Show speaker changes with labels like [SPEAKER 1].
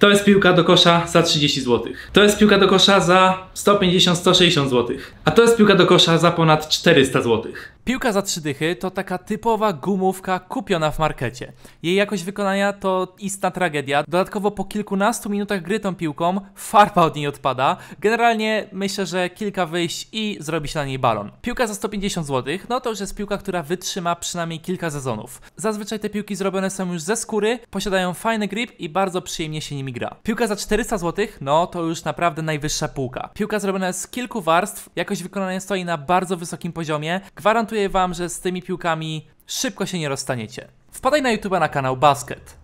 [SPEAKER 1] To jest piłka do kosza za 30 zł. To jest piłka do kosza za 150-160 zł. A to jest piłka do kosza za ponad 400 zł. Piłka za trzy dychy to taka typowa gumówka kupiona w markecie. Jej jakość wykonania to istna tragedia. Dodatkowo po kilkunastu minutach gry tą piłką farba od niej odpada. Generalnie myślę, że kilka wyjść i zrobi się na niej balon. Piłka za 150 zł, no to już jest piłka, która wytrzyma przynajmniej kilka sezonów. Zazwyczaj te piłki zrobione są już ze skóry, posiadają fajny grip i bardzo przyjemnie się nimi gra. Piłka za 400 zł, no to już naprawdę najwyższa półka. Piłka zrobiona jest z kilku warstw, jakość wykonania stoi na bardzo wysokim poziomie, gwarant gwarantuję wam, że z tymi piłkami szybko się nie rozstaniecie. Wpadaj na YouTube na kanał Basket.